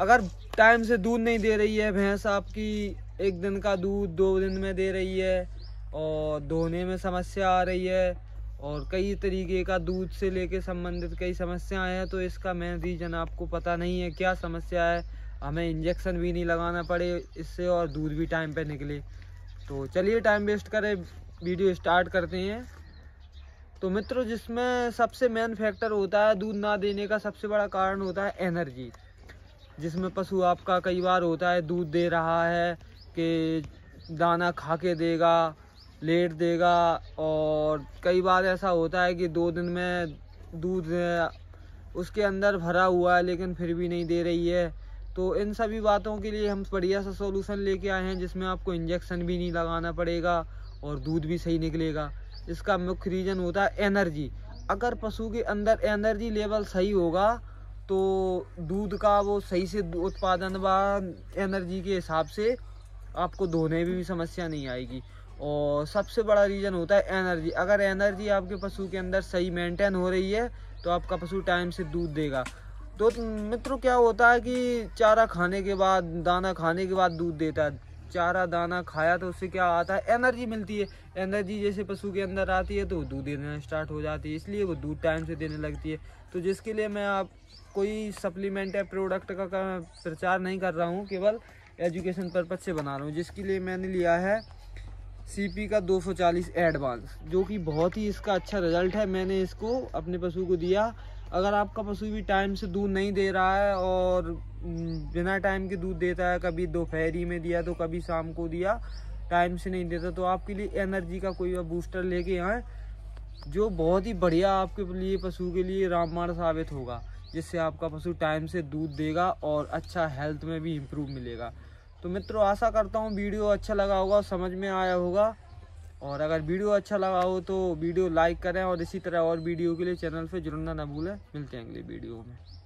अगर टाइम से दूध नहीं दे रही है भैंस आपकी एक दिन का दूध दो दिन में दे रही है और धोने में समस्या आ रही है और कई तरीके का दूध से लेके संबंधित कई समस्याएं हैं तो इसका मेन रीज़न आपको पता नहीं है क्या समस्या है हमें इंजेक्शन भी नहीं लगाना पड़े इससे और दूध भी टाइम पे निकले तो चलिए टाइम वेस्ट करें वीडियो स्टार्ट करते हैं तो मित्रों जिसमें सबसे मेन फैक्टर होता है दूध ना देने का सबसे बड़ा कारण होता है एनर्जी जिसमें पशु आपका कई बार होता है दूध दे रहा है कि दाना खा के देगा लेट देगा और कई बार ऐसा होता है कि दो दिन में दूध उसके अंदर भरा हुआ है लेकिन फिर भी नहीं दे रही है तो इन सभी बातों के लिए हम बढ़िया सा सॉल्यूशन लेके आए हैं जिसमें आपको इंजेक्शन भी नहीं लगाना पड़ेगा और दूध भी सही निकलेगा इसका मुख्य रीज़न होता है एनर्जी अगर पशु के अंदर एनर्जी लेवल सही होगा तो दूध का वो सही से उत्पादन व एनर्जी के हिसाब से आपको धोने में भी समस्या नहीं आएगी और सबसे बड़ा रीज़न होता है एनर्जी अगर एनर्जी आपके पशु के अंदर सही मेंटेन हो रही है तो आपका पशु टाइम से दूध देगा तो मित्रों क्या होता है कि चारा खाने के बाद दाना खाने के बाद दूध देता है चारा दाना खाया तो उससे क्या आता है एनर्जी मिलती है एनर्जी जैसे पशु के अंदर आती है तो दूध देना स्टार्ट हो जाती है इसलिए वो दूध टाइम से देने लगती है तो जिसके लिए मैं आप कोई सप्लीमेंट या प्रोडक्ट का, प्रचार नहीं कर रहा हूँ केवल एजुकेशन पर्पज से बना रहा हूँ जिसके लिए मैंने लिया है सीपी का 240 एडवांस जो कि बहुत ही इसका अच्छा रिजल्ट है मैंने इसको अपने पशु को दिया अगर आपका पशु भी टाइम से दूध नहीं दे रहा है और हम्म, बिना टाइम के दूध देता है कभी दोपहरी में दिया तो कभी शाम को दिया टाइम से नहीं देता तो आपके लिए एनर्जी का कोई बूस्टर लेके आए जो बहुत ही बढ़िया आपके लिए पशु के लिए रामबाण साबित होगा जिससे आपका पशु टाइम से दूध देगा और अच्छा हेल्थ में भी इम्प्रूव मिलेगा तो मित्रों आशा करता हूँ वीडियो अच्छा लगा होगा समझ में आया होगा और अगर वीडियो अच्छा लगा हो तो वीडियो लाइक करें और इसी तरह और वीडियो के लिए चैनल पर जुड़ना ना भूलें मिलते हैं अगले वीडियो में